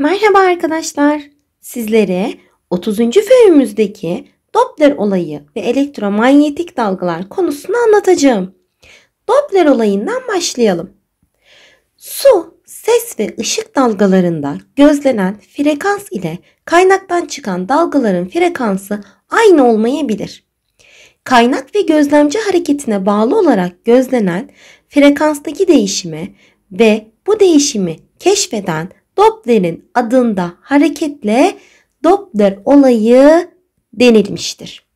Merhaba arkadaşlar. Sizlere 30. bölümümüzdeki Doppler olayı ve elektromanyetik dalgalar konusunu anlatacağım. Doppler olayından başlayalım. Su, ses ve ışık dalgalarında gözlenen frekans ile kaynaktan çıkan dalgaların frekansı aynı olmayabilir. Kaynak ve gözlemci hareketine bağlı olarak gözlenen frekanstaki değişimi ve bu değişimi keşfeden Doppler'in adında hareketle Doppler olayı denilmiştir.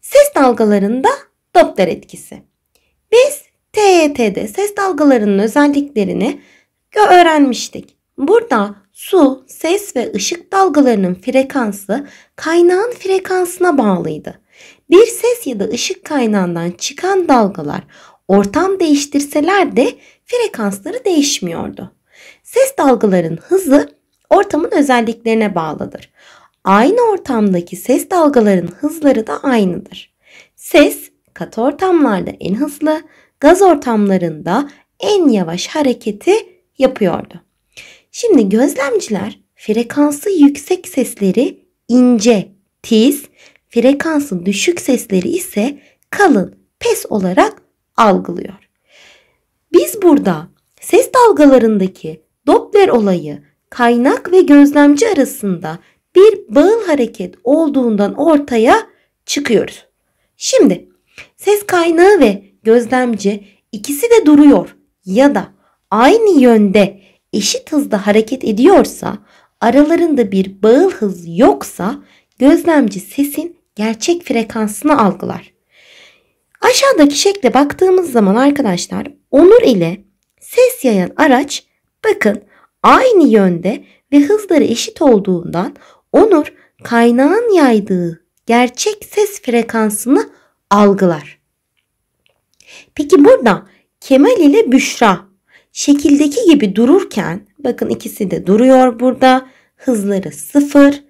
Ses dalgalarında Doppler etkisi. Biz TET'de ses dalgalarının özelliklerini öğrenmiştik. Burada su, ses ve ışık dalgalarının frekansı kaynağın frekansına bağlıydı. Bir ses ya da ışık kaynağından çıkan dalgalar ortam değiştirseler de frekansları değişmiyordu. Ses dalgaların hızı ortamın özelliklerine bağlıdır. Aynı ortamdaki ses dalgaların hızları da aynıdır. Ses katı ortamlarda en hızlı, gaz ortamlarında en yavaş hareketi yapıyordu. Şimdi gözlemciler frekansı yüksek sesleri ince, tiz, frekansı düşük sesleri ise kalın, pes olarak algılıyor. Biz burada ses dalgalarındaki Doppler olayı kaynak ve gözlemci arasında bir bağıl hareket olduğundan ortaya çıkıyoruz. Şimdi ses kaynağı ve gözlemci ikisi de duruyor ya da aynı yönde eşit hızda hareket ediyorsa aralarında bir bağıl hız yoksa gözlemci sesin gerçek frekansını algılar. Aşağıdaki şekle baktığımız zaman arkadaşlar onur ile ses yayan araç Bakın aynı yönde ve hızları eşit olduğundan Onur kaynağın yaydığı gerçek ses frekansını algılar. Peki burada Kemal ile Büşra şekildeki gibi dururken bakın ikisi de duruyor burada hızları sıfır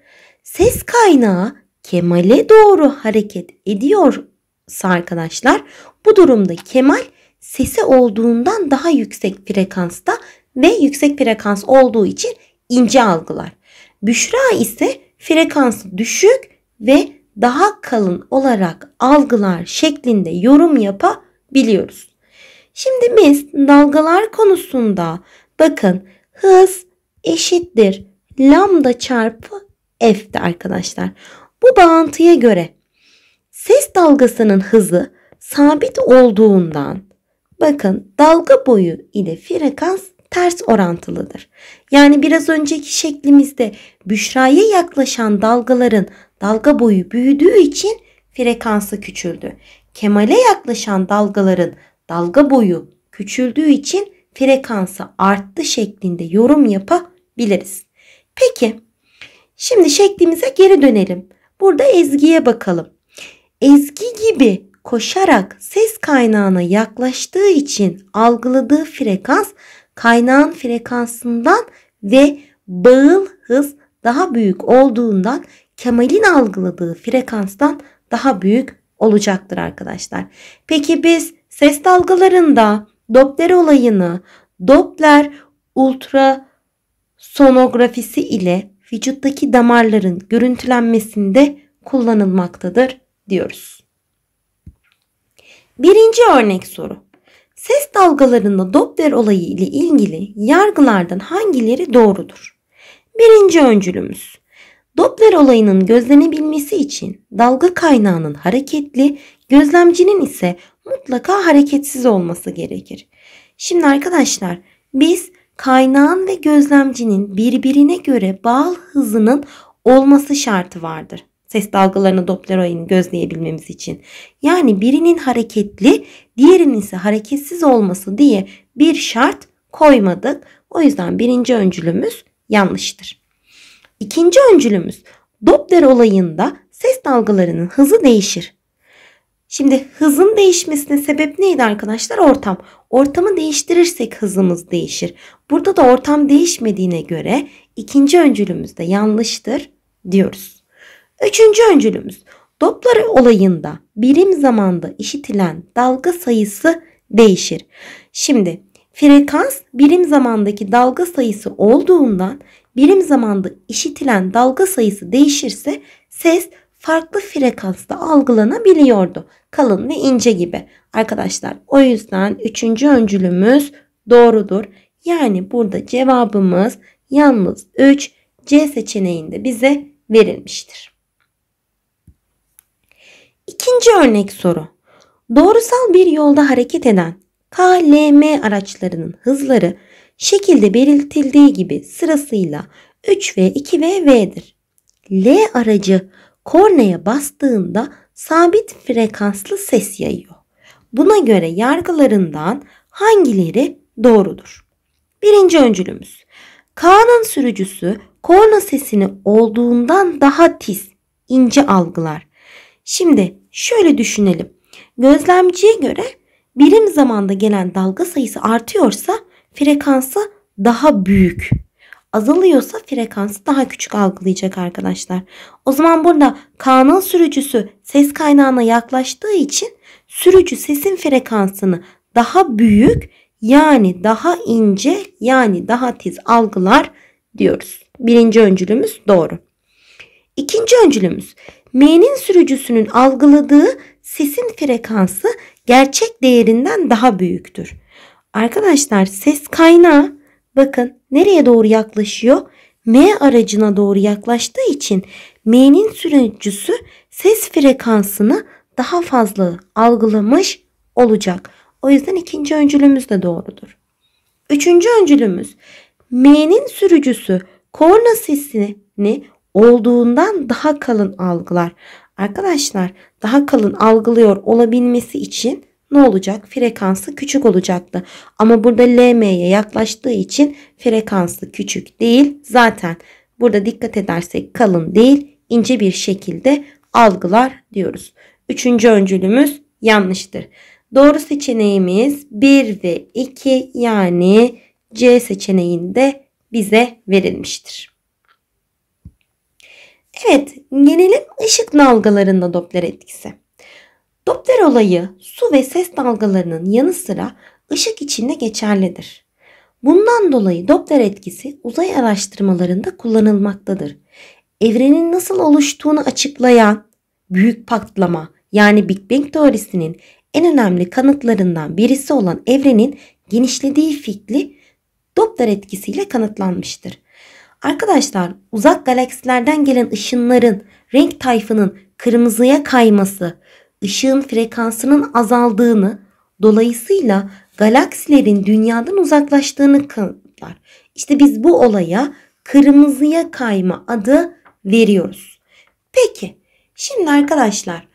ses kaynağı Kemal'e doğru hareket ediyorsa arkadaşlar bu durumda Kemal sesi olduğundan daha yüksek frekansta ve yüksek frekans olduğu için ince algılar. Büşra ise frekansı düşük ve daha kalın olarak algılar şeklinde yorum yapabiliyoruz. Şimdi biz dalgalar konusunda bakın hız eşittir lambda çarpı f'ti arkadaşlar. Bu bağıntıya göre ses dalgasının hızı sabit olduğundan bakın dalga boyu ile frekans ters orantılıdır. Yani biraz önceki şeklimizde Büşra'ya yaklaşan dalgaların dalga boyu büyüdüğü için frekansı küçüldü. Kemal'e yaklaşan dalgaların dalga boyu küçüldüğü için frekansı arttı şeklinde yorum yapabiliriz. Peki şimdi şeklimize geri dönelim. Burada ezgiye bakalım. Ezgi gibi koşarak ses kaynağına yaklaştığı için algıladığı frekans kaynağın frekansından ve bağıl hız daha büyük olduğundan Kemal'in algıladığı frekanstan daha büyük olacaktır arkadaşlar. Peki biz ses dalgalarında Doppler olayını Doppler ultra sonografisi ile vücuttaki damarların görüntülenmesinde kullanılmaktadır diyoruz. Birinci örnek soru. Ses dalgalarında Doppler olayı ile ilgili yargılardan hangileri doğrudur? Birinci öncülümüz. Doppler olayının gözlenebilmesi için dalga kaynağının hareketli, gözlemcinin ise mutlaka hareketsiz olması gerekir. Şimdi arkadaşlar biz kaynağın ve gözlemcinin birbirine göre bağıl hızının olması şartı vardır. Ses dalgalarını Doppler Doppler'in gözleyebilmemiz için. Yani birinin hareketli, diğerinin ise hareketsiz olması diye bir şart koymadık. O yüzden birinci öncülümüz yanlıştır. İkinci öncülümüz Doppler olayında ses dalgalarının hızı değişir. Şimdi hızın değişmesine sebep neydi arkadaşlar? Ortam. Ortamı değiştirirsek hızımız değişir. Burada da ortam değişmediğine göre ikinci öncülümüz de yanlıştır diyoruz. Üçüncü öncülümüz Doppler olayında birim zamanda işitilen dalga sayısı değişir. Şimdi frekans birim zamandaki dalga sayısı olduğundan birim zamanda işitilen dalga sayısı değişirse ses farklı frekansta algılanabiliyordu. Kalın ve ince gibi. Arkadaşlar o yüzden üçüncü öncülümüz doğrudur. Yani burada cevabımız yalnız 3 C seçeneğinde bize verilmiştir. İkinci örnek soru. Doğrusal bir yolda hareket eden KLM araçlarının hızları şekilde belirtildiği gibi sırasıyla 3 ve 2 ve V'dir. L aracı kornaya bastığında sabit frekanslı ses yayıyor. Buna göre yargılarından hangileri doğrudur? Birinci öncülümüz. K'nın sürücüsü korna sesini olduğundan daha tiz, ince algılar. Şimdi şöyle düşünelim. Gözlemciye göre birim zamanda gelen dalga sayısı artıyorsa frekansı daha büyük. Azalıyorsa frekansı daha küçük algılayacak arkadaşlar. O zaman burada kanal sürücüsü ses kaynağına yaklaştığı için sürücü sesin frekansını daha büyük yani daha ince yani daha tiz algılar diyoruz. Birinci öncülümüz doğru. İkinci öncülümüz M'nin sürücüsünün algıladığı sesin frekansı gerçek değerinden daha büyüktür. Arkadaşlar ses kaynağı bakın nereye doğru yaklaşıyor? M aracına doğru yaklaştığı için M'nin sürücüsü ses frekansını daha fazla algılamış olacak. O yüzden ikinci öncülümüz de doğrudur. Üçüncü öncülümüz M'nin sürücüsü korna sesini olduğundan daha kalın algılar. Arkadaşlar daha kalın algılıyor olabilmesi için ne olacak? Frekansı küçük olacaktı. Ama burada LM'ye yaklaştığı için frekansı küçük değil. Zaten burada dikkat edersek kalın değil ince bir şekilde algılar diyoruz. Üçüncü öncülümüz yanlıştır. Doğru seçeneğimiz 1 ve 2 yani C seçeneğinde bize verilmiştir. Evet, gelelim ışık dalgalarında Doppler etkisi. Doppler olayı su ve ses dalgalarının yanı sıra ışık içinde geçerlidir. Bundan dolayı Doppler etkisi uzay araştırmalarında kullanılmaktadır. Evrenin nasıl oluştuğunu açıklayan büyük patlama yani Big Bang teorisinin en önemli kanıtlarından birisi olan evrenin genişlediği fikri Doppler etkisiyle kanıtlanmıştır. Arkadaşlar uzak galaksilerden gelen ışınların renk tayfının kırmızıya kayması, ışığın frekansının azaldığını, dolayısıyla galaksilerin dünyadan uzaklaştığını kanıtlar. İşte biz bu olaya kırmızıya kayma adı veriyoruz. Peki şimdi arkadaşlar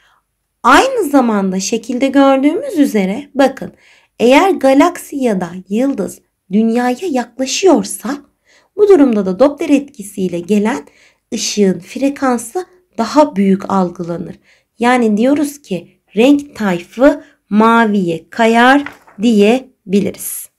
aynı zamanda şekilde gördüğümüz üzere bakın eğer galaksi ya da yıldız dünyaya yaklaşıyorsa bu durumda da Doppler etkisiyle gelen ışığın frekansı daha büyük algılanır. Yani diyoruz ki renk tayfı maviye kayar diyebiliriz.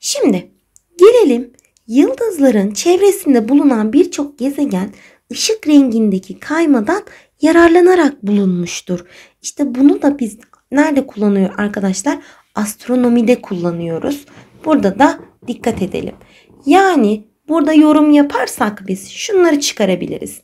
Şimdi gelelim yıldızların çevresinde bulunan birçok gezegen ışık rengindeki kaymadan yararlanarak bulunmuştur. İşte bunu da biz nerede kullanıyor arkadaşlar? Astronomide kullanıyoruz. Burada da dikkat edelim. Yani burada yorum yaparsak biz şunları çıkarabiliriz.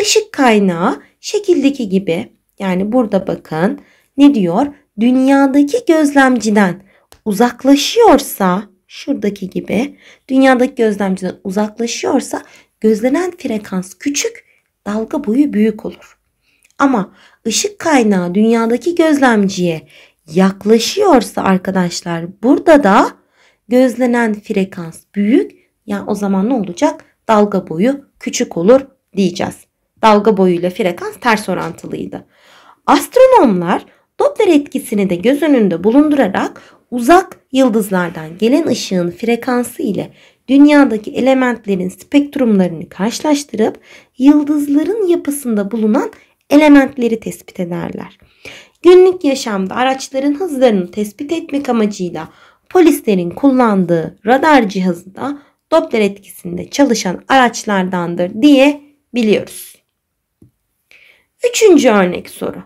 Işık kaynağı şekildeki gibi yani burada bakın ne diyor? Dünyadaki gözlemciden uzaklaşıyorsa şuradaki gibi dünyadaki gözlemciden uzaklaşıyorsa gözlenen frekans küçük, dalga boyu büyük olur. Ama ışık kaynağı dünyadaki gözlemciye yaklaşıyorsa arkadaşlar burada da gözlenen frekans büyük yani o zaman ne olacak? Dalga boyu küçük olur diyeceğiz. Dalga boyuyla frekans ters orantılıydı. Astronomlar Doppler etkisini de göz önünde bulundurarak uzak yıldızlardan gelen ışığın frekansı ile dünyadaki elementlerin spektrumlarını karşılaştırıp yıldızların yapısında bulunan elementleri tespit ederler. Günlük yaşamda araçların hızlarını tespit etmek amacıyla polislerin kullandığı radar cihazı da Doppler etkisinde çalışan araçlardandır diye biliyoruz. Üçüncü örnek soru.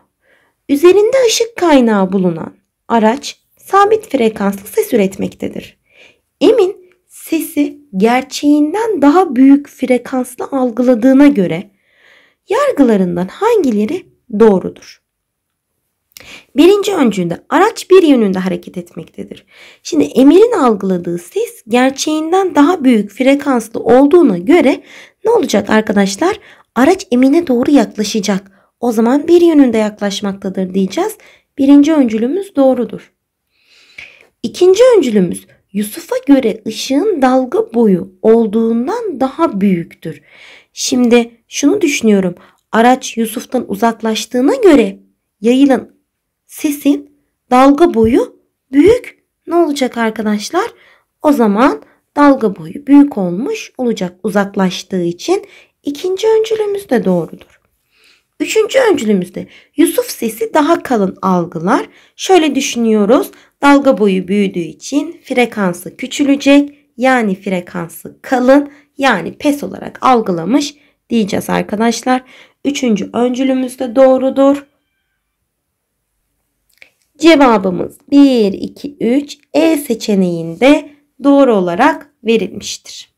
Üzerinde ışık kaynağı bulunan araç sabit frekanslı ses üretmektedir. Emin sesi gerçeğinden daha büyük frekansla algıladığına göre yargılarından hangileri doğrudur? Birinci öncüğünde araç bir yönünde hareket etmektedir. Şimdi emirin algıladığı ses gerçeğinden daha büyük frekanslı olduğuna göre ne olacak arkadaşlar? Araç emine doğru yaklaşacak. O zaman bir yönünde yaklaşmaktadır diyeceğiz. Birinci öncülümüz doğrudur. İkinci öncülümüz Yusuf'a göre ışığın dalga boyu olduğundan daha büyüktür. Şimdi şunu düşünüyorum. Araç Yusuf'tan uzaklaştığına göre yayılan sesin dalga boyu büyük ne olacak arkadaşlar? O zaman dalga boyu büyük olmuş olacak uzaklaştığı için ikinci öncülümüz de doğrudur. Üçüncü öncülümüzde Yusuf sesi daha kalın algılar. Şöyle düşünüyoruz. Dalga boyu büyüdüğü için frekansı küçülecek. Yani frekansı kalın yani pes olarak algılamış diyeceğiz arkadaşlar. Üçüncü öncülümüz de doğrudur. Cevabımız 1, 2, 3 E seçeneğinde doğru olarak verilmiştir.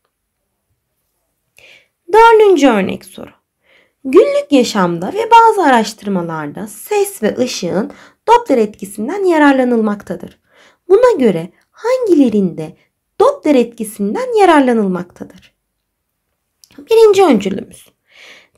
Dördüncü örnek soru. Günlük yaşamda ve bazı araştırmalarda ses ve ışığın Doppler etkisinden yararlanılmaktadır. Buna göre hangilerinde Doppler etkisinden yararlanılmaktadır? Birinci öncülümüz.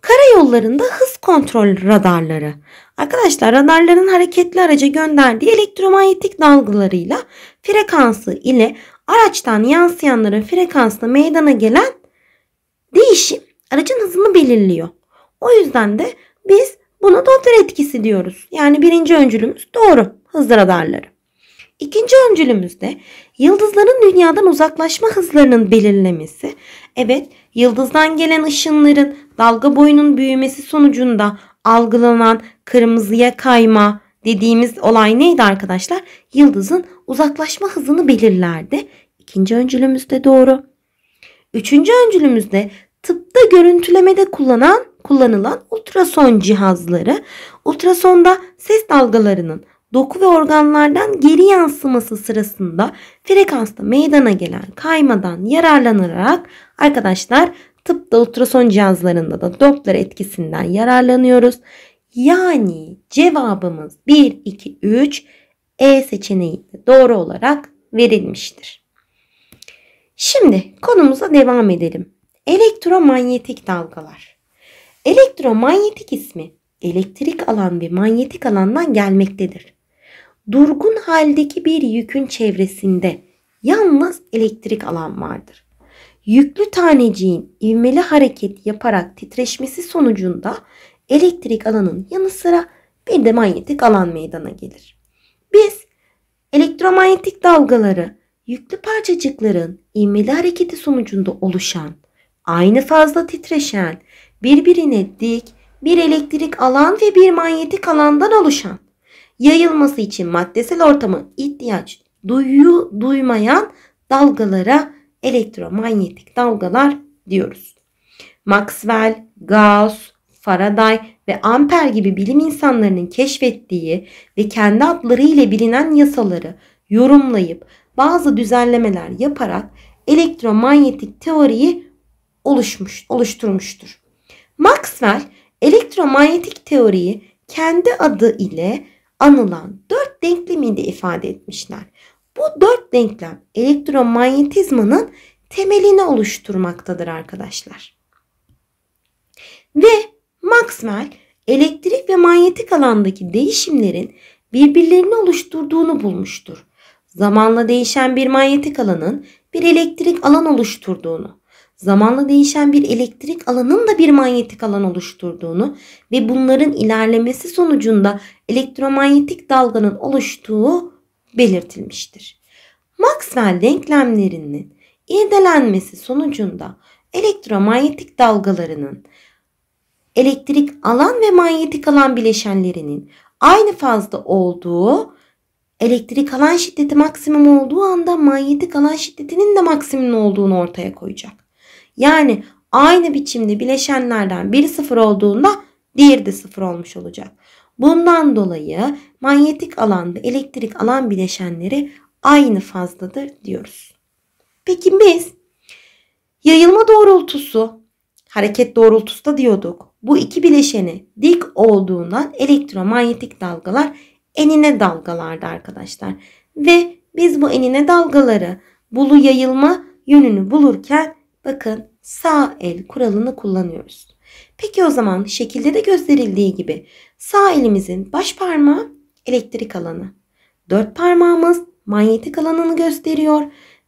Karayollarında hız kontrol radarları Arkadaşlar radarların hareketli araca gönderdiği elektromanyetik dalgalarıyla frekansı ile araçtan yansıyanların frekansına meydana gelen değişim aracın hızını belirliyor. O yüzden de biz buna Doppler etkisi diyoruz. Yani birinci öncülümüz doğru hız radarları. İkinci öncülümüzde yıldızların dünyadan uzaklaşma hızlarının belirlenmesi, Evet, yıldızdan gelen ışınların dalga boyunun büyümesi sonucunda algılanan kırmızıya kayma dediğimiz olay neydi arkadaşlar? Yıldızın uzaklaşma hızını belirlerdi. İkinci öncülümüzde doğru. Üçüncü öncülümüzde tıpta görüntülemede kullanan kullanılan ultrason cihazları ultrasonda ses dalgalarının doku ve organlardan geri yansıması sırasında frekansta meydana gelen kaymadan yararlanarak arkadaşlar tıpta ultrason cihazlarında da Doppler etkisinden yararlanıyoruz. Yani cevabımız 1, 2, 3 E seçeneği doğru olarak verilmiştir. Şimdi konumuza devam edelim. Elektromanyetik dalgalar. Elektromanyetik ismi elektrik alan ve manyetik alandan gelmektedir durgun haldeki bir yükün çevresinde yalnız elektrik alan vardır. Yüklü taneciğin ivmeli hareket yaparak titreşmesi sonucunda elektrik alanın yanı sıra bir de manyetik alan meydana gelir. Biz elektromanyetik dalgaları yüklü parçacıkların ivmeli hareketi sonucunda oluşan, aynı fazla titreşen, birbirine dik bir elektrik alan ve bir manyetik alandan oluşan yayılması için maddesel ortama ihtiyaç duyu duymayan dalgalara elektromanyetik dalgalar diyoruz. Maxwell, Gauss, Faraday ve Amper gibi bilim insanlarının keşfettiği ve kendi adları ile bilinen yasaları yorumlayıp bazı düzenlemeler yaparak elektromanyetik teoriyi oluşmuş, oluşturmuştur. Maxwell elektromanyetik teoriyi kendi adı ile anılan dört denklemini de ifade etmişler. Bu dört denklem elektromanyetizmanın temelini oluşturmaktadır arkadaşlar. Ve Maxwell elektrik ve manyetik alandaki değişimlerin birbirlerini oluşturduğunu bulmuştur. Zamanla değişen bir manyetik alanın bir elektrik alan oluşturduğunu, zamanla değişen bir elektrik alanın da bir manyetik alan oluşturduğunu ve bunların ilerlemesi sonucunda elektromanyetik dalganın oluştuğu belirtilmiştir. Maxwell denklemlerinin irdelenmesi sonucunda elektromanyetik dalgalarının elektrik alan ve manyetik alan bileşenlerinin aynı fazda olduğu, elektrik alan şiddeti maksimum olduğu anda manyetik alan şiddetinin de maksimum olduğunu ortaya koyacak. Yani aynı biçimde bileşenlerden biri sıfır olduğunda diğeri de sıfır olmuş olacak. Bundan dolayı manyetik alan elektrik alan bileşenleri aynı fazladır diyoruz. Peki biz yayılma doğrultusu, hareket doğrultusu da diyorduk. Bu iki bileşeni dik olduğundan elektromanyetik dalgalar enine dalgalardı arkadaşlar. Ve biz bu enine dalgaları bulu yayılma yönünü bulurken bakın sağ el kuralını kullanıyoruz. Peki o zaman şekilde de gösterildiği gibi sağ elimizin baş parmağı elektrik alanı. Dört parmağımız manyetik alanını gösteriyor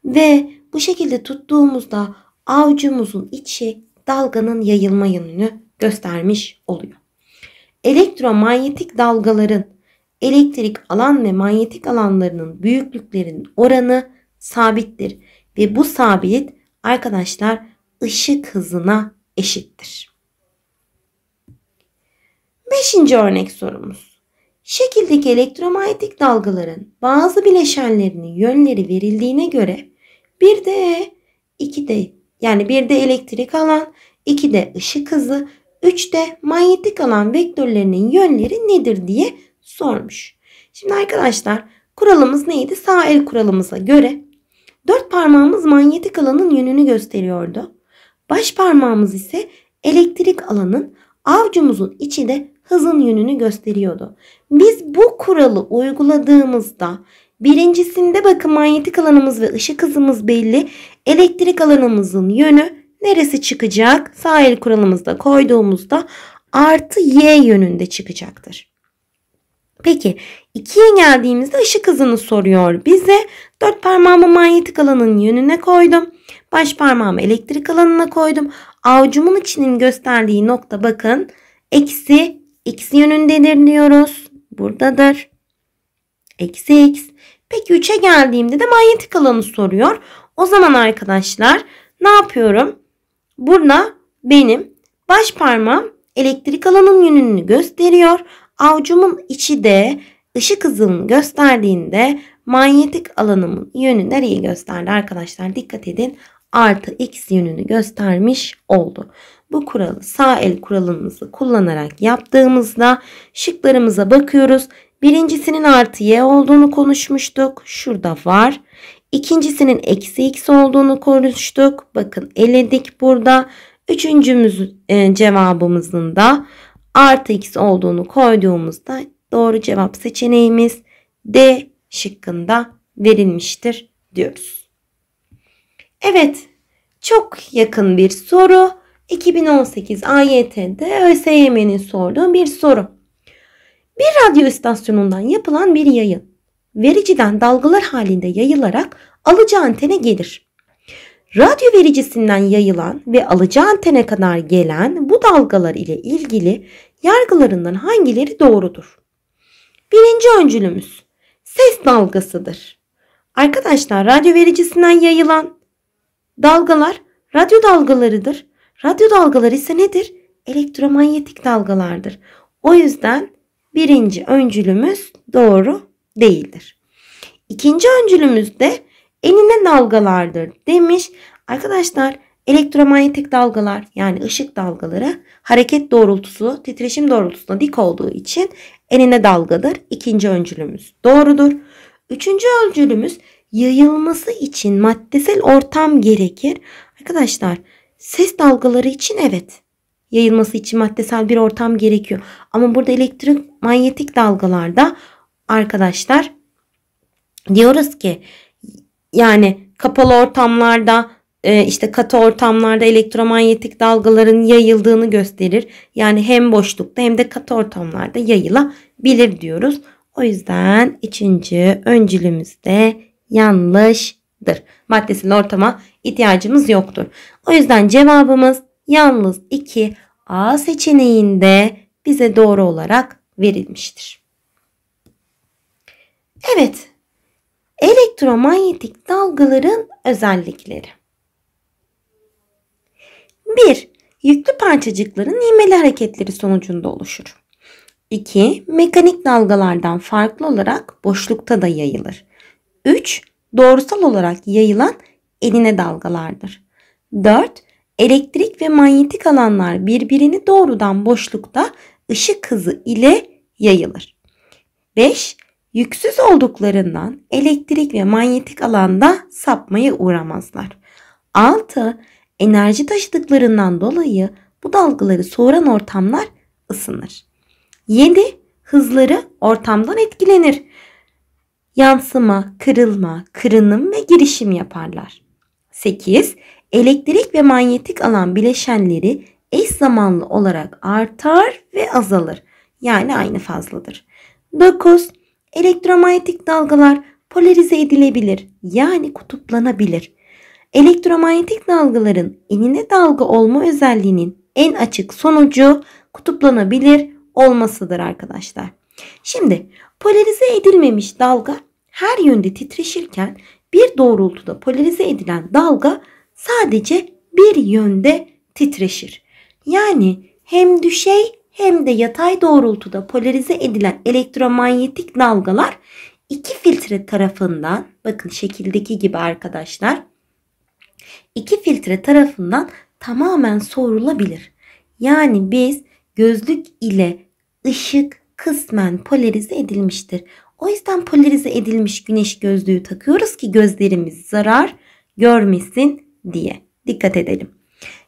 ve bu şekilde tuttuğumuzda avcumuzun içi dalganın yayılma yönünü göstermiş oluyor. Elektromanyetik dalgaların elektrik alan ve manyetik alanlarının büyüklüklerinin oranı sabittir ve bu sabit arkadaşlar ışık hızına eşittir. Beşinci örnek sorumuz. Şekildeki elektromanyetik dalgaların bazı bileşenlerinin yönleri verildiğine göre bir de iki de yani bir de elektrik alan, iki de ışık hızı, üç de manyetik alan vektörlerinin yönleri nedir diye sormuş. Şimdi arkadaşlar kuralımız neydi? Sağ el kuralımıza göre dört parmağımız manyetik alanın yönünü gösteriyordu. Baş parmağımız ise elektrik alanın, avcumuzun içi de hızın yönünü gösteriyordu. Biz bu kuralı uyguladığımızda birincisinde bakın manyetik alanımız ve ışık hızımız belli. Elektrik alanımızın yönü neresi çıkacak? Sağ el kuralımızda koyduğumuzda artı y yönünde çıkacaktır. Peki 2'ye geldiğimizde ışık hızını soruyor bize. Dört parmağımı manyetik alanın yönüne koydum. Baş parmağımı elektrik alanına koydum. Avucumun içinin gösterdiği nokta bakın eksi x yönündedir diyoruz. Buradadır. Eksi x. Peki 3'e geldiğimde de manyetik alanı soruyor. O zaman arkadaşlar ne yapıyorum? Burada benim baş parmağım elektrik alanın yönünü gösteriyor. Avcumun içi de ışık hızını gösterdiğinde manyetik alanımın yönü nereye gösterdi arkadaşlar? Dikkat edin artı x yönünü göstermiş oldu. Bu kuralı sağ el kuralımızı kullanarak yaptığımızda şıklarımıza bakıyoruz. Birincisinin artı y olduğunu konuşmuştuk. Şurada var. İkincisinin eksi x olduğunu konuştuk. Bakın eledik burada. Üçüncümüz e, cevabımızın da artı x olduğunu koyduğumuzda doğru cevap seçeneğimiz D şıkkında verilmiştir diyoruz. Evet çok yakın bir soru. 2018 AYT'de ÖSYM'nin sorduğu bir soru. Bir radyo istasyonundan yapılan bir yayın. Vericiden dalgalar halinde yayılarak alıcı antene gelir. Radyo vericisinden yayılan ve alıcı antene kadar gelen bu dalgalar ile ilgili yargılarından hangileri doğrudur? Birinci öncülümüz ses dalgasıdır. Arkadaşlar radyo vericisinden yayılan dalgalar radyo dalgalarıdır Radyo dalgaları ise nedir? Elektromanyetik dalgalardır. O yüzden birinci öncülümüz doğru değildir. İkinci öncülümüz de enine dalgalardır demiş. Arkadaşlar elektromanyetik dalgalar yani ışık dalgaları hareket doğrultusu titreşim doğrultusuna dik olduğu için enine dalgadır. İkinci öncülümüz doğrudur. Üçüncü öncülümüz yayılması için maddesel ortam gerekir. Arkadaşlar Ses dalgaları için evet. Yayılması için maddesel bir ortam gerekiyor. Ama burada elektrik manyetik dalgalarda arkadaşlar diyoruz ki yani kapalı ortamlarda e, işte katı ortamlarda elektromanyetik dalgaların yayıldığını gösterir. Yani hem boşlukta hem de katı ortamlarda yayılabilir diyoruz. O yüzden ikinci öncülümüz de yanlış maddesinin ortama ihtiyacımız yoktur. O yüzden cevabımız yalnız 2 A seçeneğinde bize doğru olarak verilmiştir. Evet. Elektromanyetik dalgaların özellikleri. 1. Yüklü parçacıkların ivmeli hareketleri sonucunda oluşur. 2. Mekanik dalgalardan farklı olarak boşlukta da yayılır. 3 doğrusal olarak yayılan eline dalgalardır. 4. Elektrik ve manyetik alanlar birbirini doğrudan boşlukta ışık hızı ile yayılır. 5. Yüksüz olduklarından elektrik ve manyetik alanda sapmaya uğramazlar. 6. Enerji taşıdıklarından dolayı bu dalgaları soğuran ortamlar ısınır. 7. Hızları ortamdan etkilenir yansıma, kırılma, kırınım ve girişim yaparlar. 8. Elektrik ve manyetik alan bileşenleri eş zamanlı olarak artar ve azalır. Yani aynı fazladır. 9. Elektromanyetik dalgalar polarize edilebilir yani kutuplanabilir. Elektromanyetik dalgaların enine dalga olma özelliğinin en açık sonucu kutuplanabilir olmasıdır arkadaşlar. Şimdi polarize edilmemiş dalga her yönde titreşirken bir doğrultuda polarize edilen dalga sadece bir yönde titreşir. Yani hem düşey hem de yatay doğrultuda polarize edilen elektromanyetik dalgalar iki filtre tarafından bakın şekildeki gibi arkadaşlar iki filtre tarafından tamamen sorulabilir. Yani biz gözlük ile ışık kısmen polarize edilmiştir. O yüzden polarize edilmiş güneş gözlüğü takıyoruz ki gözlerimiz zarar görmesin diye. Dikkat edelim.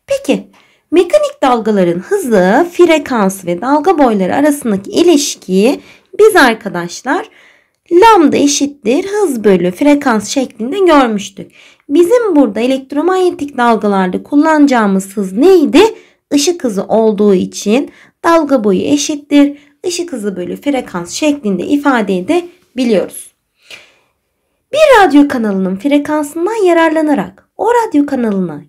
Peki mekanik dalgaların hızı, frekans ve dalga boyları arasındaki ilişkiyi biz arkadaşlar lambda eşittir hız bölü frekans şeklinde görmüştük. Bizim burada elektromanyetik dalgalarda kullanacağımız hız neydi? Işık hızı olduğu için dalga boyu eşittir ışık hızı bölü frekans şeklinde ifade edebiliyoruz. Bir radyo kanalının frekansından yararlanarak o radyo kanalının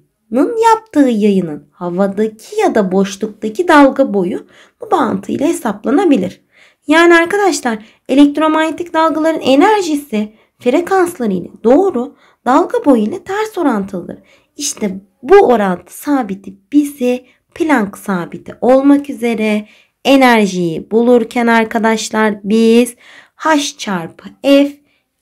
yaptığı yayının havadaki ya da boşluktaki dalga boyu bu bağıntı ile hesaplanabilir. Yani arkadaşlar elektromanyetik dalgaların enerjisi frekanslarıyla doğru dalga boyu ile ters orantılıdır. İşte bu orantı sabiti bizi Planck sabiti olmak üzere enerjiyi bulurken arkadaşlar biz H çarpı F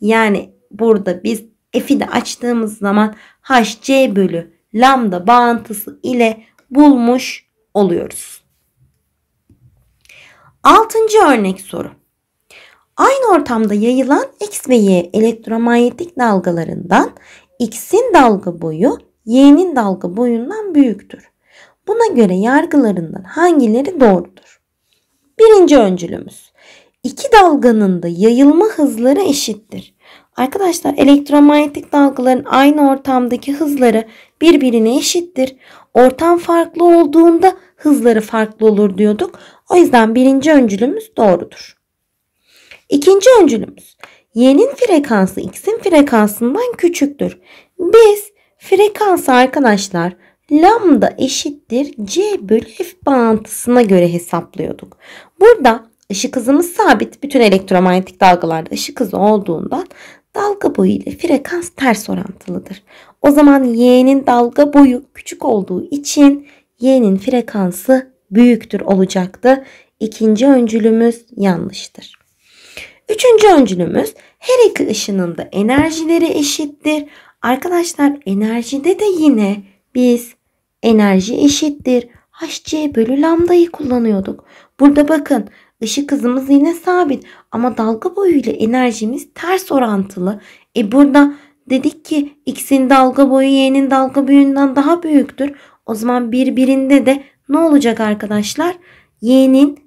yani burada biz F'i de açtığımız zaman HC bölü lambda bağıntısı ile bulmuş oluyoruz. Altıncı örnek soru. Aynı ortamda yayılan X ve Y elektromanyetik dalgalarından X'in dalga boyu Y'nin dalga boyundan büyüktür. Buna göre yargılarından hangileri doğrudur? Birinci öncülümüz. İki dalganın da yayılma hızları eşittir. Arkadaşlar elektromanyetik dalgaların aynı ortamdaki hızları birbirine eşittir. Ortam farklı olduğunda hızları farklı olur diyorduk. O yüzden birinci öncülümüz doğrudur. İkinci öncülümüz y'nin frekansı x'in frekansından küçüktür. Biz frekansı arkadaşlar lambda eşittir c bölü f bağıntısına göre hesaplıyorduk. Burada ışık hızımız sabit. Bütün elektromanyetik dalgalarda ışık hızı olduğundan dalga boyu ile frekans ters orantılıdır. O zaman y'nin dalga boyu küçük olduğu için y'nin frekansı büyüktür olacaktı. İkinci öncülümüz yanlıştır. Üçüncü öncülümüz her iki ışınında enerjileri eşittir. Arkadaşlar enerjide de yine biz Enerji eşittir. HC bölü lambdayı kullanıyorduk. Burada bakın ışık hızımız yine sabit ama dalga boyuyla enerjimiz ters orantılı. E burada dedik ki x'in dalga boyu y'nin dalga boyundan daha büyüktür. O zaman birbirinde de ne olacak arkadaşlar? Y'nin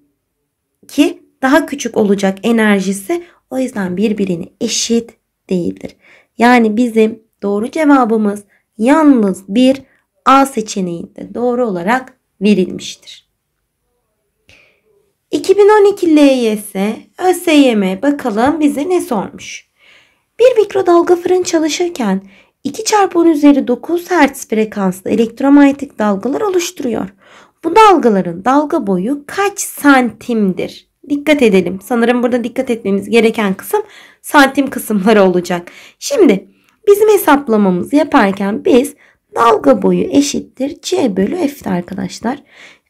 ki daha küçük olacak enerjisi. O yüzden birbirini eşit değildir. Yani bizim doğru cevabımız yalnız bir A seçeneğinde doğru olarak verilmiştir. 2012 LYS ÖSYM bakalım bize ne sormuş. Bir mikrodalga fırın çalışırken 2 çarpı 10 üzeri 9 Hz frekanslı elektromanyetik dalgalar oluşturuyor. Bu dalgaların dalga boyu kaç santimdir? Dikkat edelim. Sanırım burada dikkat etmemiz gereken kısım santim kısımları olacak. Şimdi bizim hesaplamamızı yaparken biz dalga boyu eşittir c bölü f'ti arkadaşlar.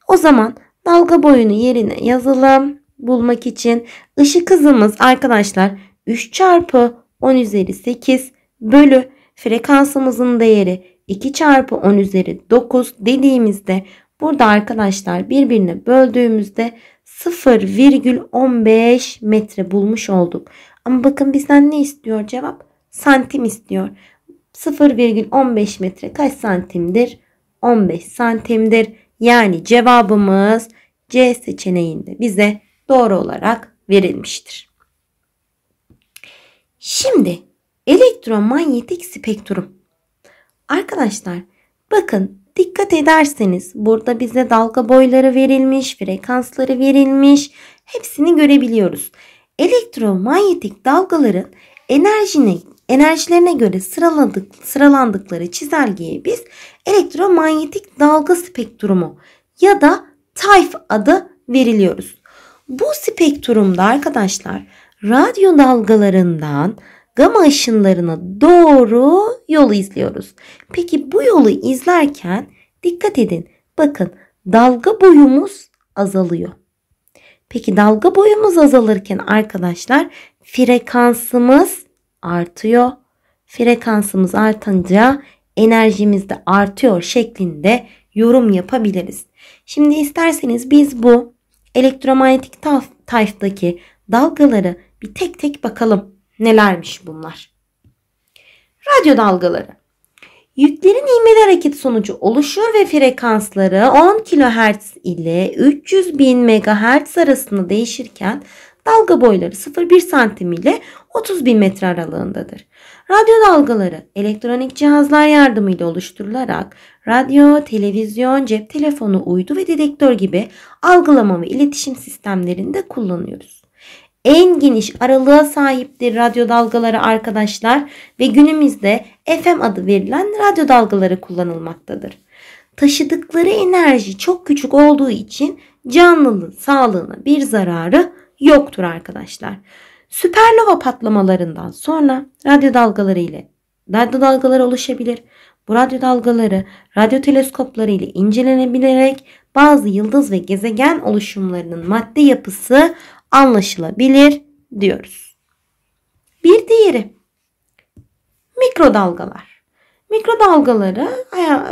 O zaman dalga boyunu yerine yazalım bulmak için. Işık hızımız arkadaşlar 3 çarpı 10 üzeri 8 bölü frekansımızın değeri 2 çarpı 10 üzeri 9 dediğimizde burada arkadaşlar birbirine böldüğümüzde 0,15 metre bulmuş olduk. Ama bakın bizden ne istiyor cevap? Santim istiyor. 0,15 metre kaç santimdir? 15 santimdir. Yani cevabımız C seçeneğinde bize doğru olarak verilmiştir. Şimdi elektromanyetik spektrum. Arkadaşlar bakın dikkat ederseniz burada bize dalga boyları verilmiş, frekansları verilmiş. Hepsini görebiliyoruz. Elektromanyetik dalgaların enerjinin enerjilerine göre sıraladık, sıralandıkları çizelgeye biz elektromanyetik dalga spektrumu ya da TAIF adı veriliyoruz. Bu spektrumda arkadaşlar radyo dalgalarından gama ışınlarına doğru yolu izliyoruz. Peki bu yolu izlerken dikkat edin. Bakın dalga boyumuz azalıyor. Peki dalga boyumuz azalırken arkadaşlar frekansımız artıyor. Frekansımız artınca enerjimiz de artıyor şeklinde yorum yapabiliriz. Şimdi isterseniz biz bu elektromanyetik taf, tayftaki dalgaları bir tek tek bakalım. Nelermiş bunlar? Radyo dalgaları. Yüklerin ivmeli hareket sonucu oluşur ve frekansları 10 kHz ile 300 bin MHz arasında değişirken dalga boyları 0,1 santim ile 30 bin metre aralığındadır. Radyo dalgaları elektronik cihazlar yardımıyla oluşturularak radyo, televizyon, cep telefonu, uydu ve dedektör gibi algılama ve iletişim sistemlerinde kullanıyoruz. En geniş aralığa sahiptir radyo dalgaları arkadaşlar ve günümüzde FM adı verilen radyo dalgaları kullanılmaktadır. Taşıdıkları enerji çok küçük olduğu için canlılığın sağlığına bir zararı yoktur arkadaşlar. Süpernova patlamalarından sonra radyo dalgaları ile radyo dalgaları oluşabilir. Bu radyo dalgaları radyo teleskopları ile incelenebilerek bazı yıldız ve gezegen oluşumlarının madde yapısı anlaşılabilir diyoruz. Bir diğeri mikrodalgalar. Mikrodalgaları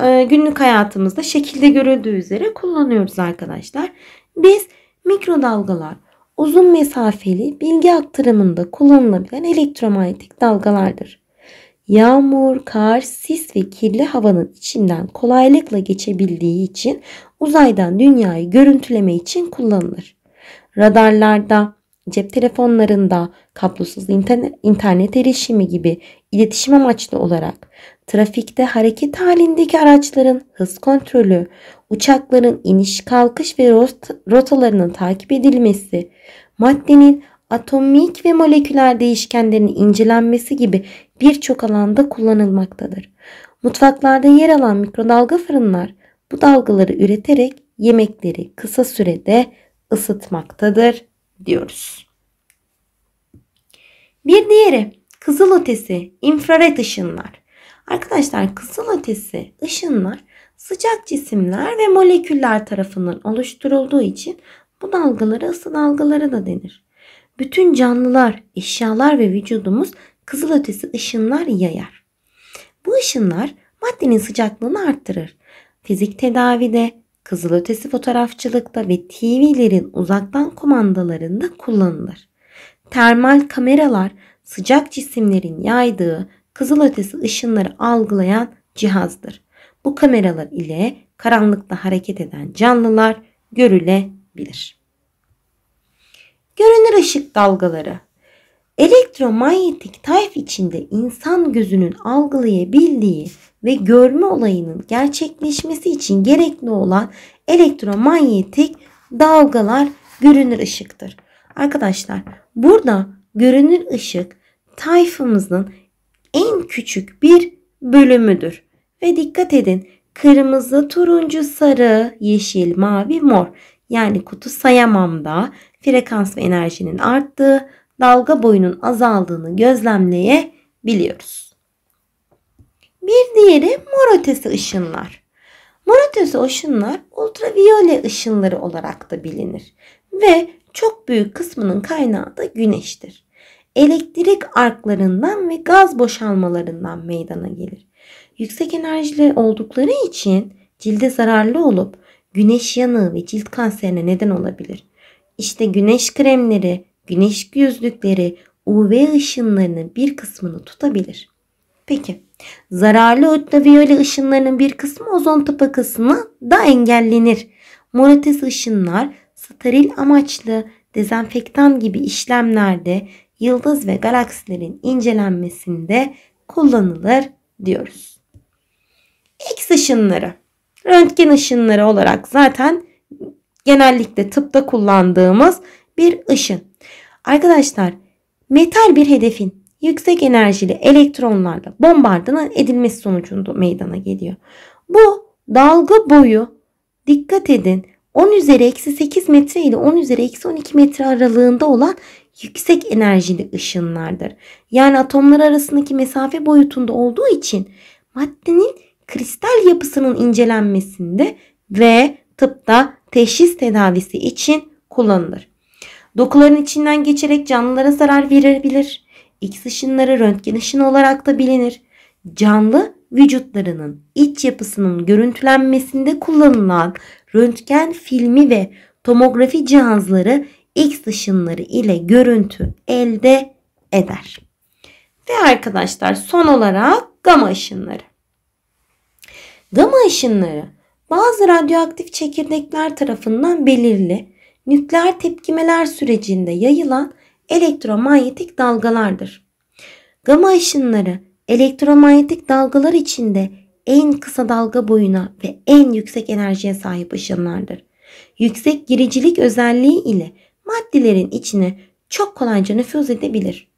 e, günlük hayatımızda şekilde görüldüğü üzere kullanıyoruz arkadaşlar. Biz mikrodalgalar uzun mesafeli bilgi aktarımında kullanılabilen elektromanyetik dalgalardır. Yağmur, kar, sis ve kirli havanın içinden kolaylıkla geçebildiği için uzaydan dünyayı görüntüleme için kullanılır. Radarlarda, cep telefonlarında, kablosuz internet, internet erişimi gibi iletişim amaçlı olarak trafikte hareket halindeki araçların hız kontrolü, uçakların iniş kalkış ve rot rotalarının takip edilmesi, maddenin atomik ve moleküler değişkenlerin incelenmesi gibi birçok alanda kullanılmaktadır. Mutfaklarda yer alan mikrodalga fırınlar bu dalgaları üreterek yemekleri kısa sürede ısıtmaktadır diyoruz. Bir diğeri kızıl ötesi infrared ışınlar. Arkadaşlar kızıl ötesi ışınlar sıcak cisimler ve moleküller tarafından oluşturulduğu için bu dalgalara ısı dalgaları da denir. Bütün canlılar, eşyalar ve vücudumuz kızılötesi ışınlar yayar. Bu ışınlar maddenin sıcaklığını arttırır. Fizik tedavide, kızılötesi fotoğrafçılıkta ve TV'lerin uzaktan kumandalarında kullanılır. Termal kameralar sıcak cisimlerin yaydığı kızılötesi ışınları algılayan cihazdır. Bu kameralar ile karanlıkta hareket eden canlılar görülebilir. Görünür ışık dalgaları Elektromanyetik tayf içinde insan gözünün algılayabildiği ve görme olayının gerçekleşmesi için gerekli olan elektromanyetik dalgalar görünür ışıktır. Arkadaşlar burada görünür ışık tayfımızın en küçük bir bölümüdür. Ve dikkat edin kırmızı, turuncu, sarı, yeşil, mavi, mor yani kutu sayamamda frekans ve enerjinin arttığı, dalga boyunun azaldığını gözlemleyebiliyoruz. Bir diğeri mor ötesi ışınlar. Mor ötesi ışınlar ultraviyole ışınları olarak da bilinir ve çok büyük kısmının kaynağı da güneştir. Elektrik arklarından ve gaz boşalmalarından meydana gelir. Yüksek enerjili oldukları için cilde zararlı olup güneş yanığı ve cilt kanserine neden olabilir. İşte güneş kremleri, güneş gözlükleri UV ışınlarının bir kısmını tutabilir. Peki zararlı ultraviyole ışınlarının bir kısmı ozon tabakasını da engellenir. Moratiz ışınlar steril amaçlı dezenfektan gibi işlemlerde yıldız ve galaksilerin incelenmesinde kullanılır diyoruz. X ışınları, röntgen ışınları olarak zaten genellikle tıpta kullandığımız bir ışın. Arkadaşlar metal bir hedefin yüksek enerjili elektronlarla bombardıman edilmesi sonucunda meydana geliyor. Bu dalga boyu dikkat edin 10 üzeri eksi 8 metre ile 10 üzeri eksi 12 metre aralığında olan yüksek enerjili ışınlardır. Yani atomlar arasındaki mesafe boyutunda olduğu için maddenin kristal yapısının incelenmesinde ve tıpta teşhis tedavisi için kullanılır. Dokuların içinden geçerek canlılara zarar verebilir. X ışınları röntgen ışını olarak da bilinir. Canlı vücutlarının iç yapısının görüntülenmesinde kullanılan röntgen filmi ve tomografi cihazları X ışınları ile görüntü elde eder. Ve arkadaşlar son olarak gama ışınları. Gama ışınları bazı radyoaktif çekirdekler tarafından belirli nükleer tepkimeler sürecinde yayılan elektromanyetik dalgalardır. Gama ışınları elektromanyetik dalgalar içinde en kısa dalga boyuna ve en yüksek enerjiye sahip ışınlardır. Yüksek giricilik özelliği ile maddelerin içine çok kolayca nüfuz edebilir.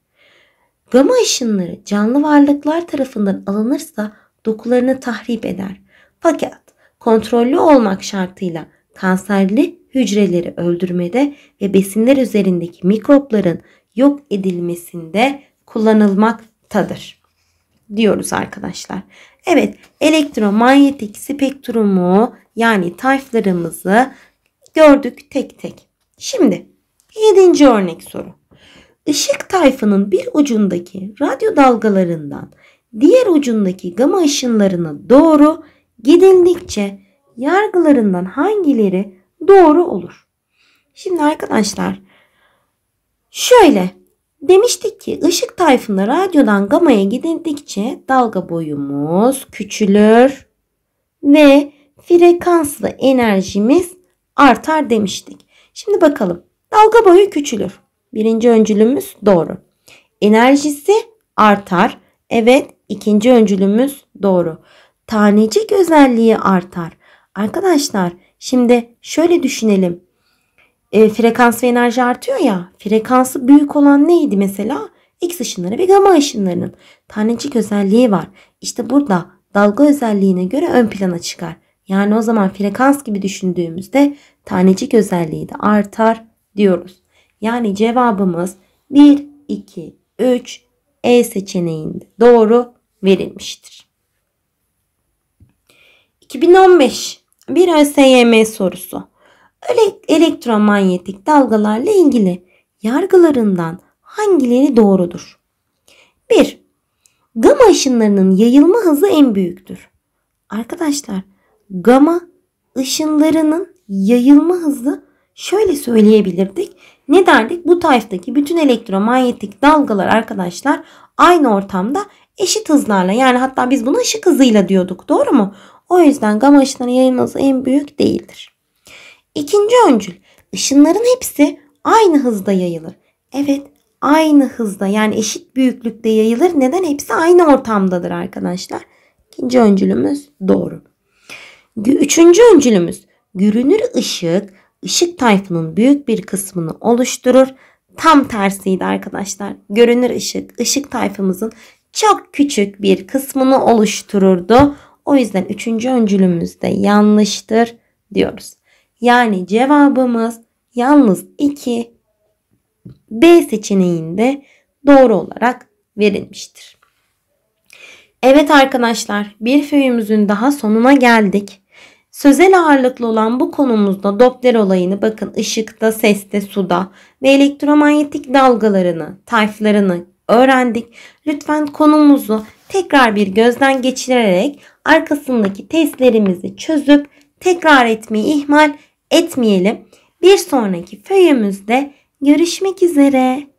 Gama ışınları canlı varlıklar tarafından alınırsa dokularını tahrip eder. Fakat kontrollü olmak şartıyla kanserli hücreleri öldürmede ve besinler üzerindeki mikropların yok edilmesinde kullanılmaktadır. Diyoruz arkadaşlar. Evet elektromanyetik spektrumu yani tayflarımızı gördük tek tek. Şimdi Yedinci örnek soru. Işık tayfının bir ucundaki radyo dalgalarından diğer ucundaki gama ışınlarına doğru gidildikçe yargılarından hangileri doğru olur? Şimdi arkadaşlar şöyle demiştik ki ışık tayfında radyodan gamaya gidildikçe dalga boyumuz küçülür ve frekanslı enerjimiz artar demiştik. Şimdi bakalım Dalga boyu küçülür. Birinci öncülümüz doğru. Enerjisi artar. Evet ikinci öncülümüz doğru. Tanecik özelliği artar. Arkadaşlar şimdi şöyle düşünelim. E, frekans ve enerji artıyor ya. Frekansı büyük olan neydi mesela? X ışınları ve gama ışınlarının tanecik özelliği var. İşte burada dalga özelliğine göre ön plana çıkar. Yani o zaman frekans gibi düşündüğümüzde tanecik özelliği de artar diyoruz. Yani cevabımız 1, 2, 3 E seçeneğinde doğru verilmiştir. 2015 bir ÖSYM sorusu. Elektromanyetik dalgalarla ilgili yargılarından hangileri doğrudur? 1. Gama ışınlarının yayılma hızı en büyüktür. Arkadaşlar gama ışınlarının yayılma hızı şöyle söyleyebilirdik. Ne derdik? Bu tayftaki bütün elektromanyetik dalgalar arkadaşlar aynı ortamda eşit hızlarla yani hatta biz bunu ışık hızıyla diyorduk doğru mu? O yüzden gama ışınlarının yayın hızı en büyük değildir. İkinci öncül ışınların hepsi aynı hızda yayılır. Evet aynı hızda yani eşit büyüklükte yayılır. Neden? Hepsi aynı ortamdadır arkadaşlar. İkinci öncülümüz doğru. Üçüncü öncülümüz görünür ışık IŞİD tayfının büyük bir kısmını oluşturur. Tam tersiydi arkadaşlar. Görünür ışık, ışık tayfımızın çok küçük bir kısmını oluştururdu. O yüzden üçüncü öncülümüz de yanlıştır diyoruz. Yani cevabımız yalnız 2 B seçeneğinde doğru olarak verilmiştir. Evet arkadaşlar bir föyümüzün daha sonuna geldik. Sözel ağırlıklı olan bu konumuzda Doppler olayını bakın ışıkta, seste, suda ve elektromanyetik dalgalarını, tayflarını öğrendik. Lütfen konumuzu tekrar bir gözden geçirerek arkasındaki testlerimizi çözüp tekrar etmeyi ihmal etmeyelim. Bir sonraki föyümüzde görüşmek üzere.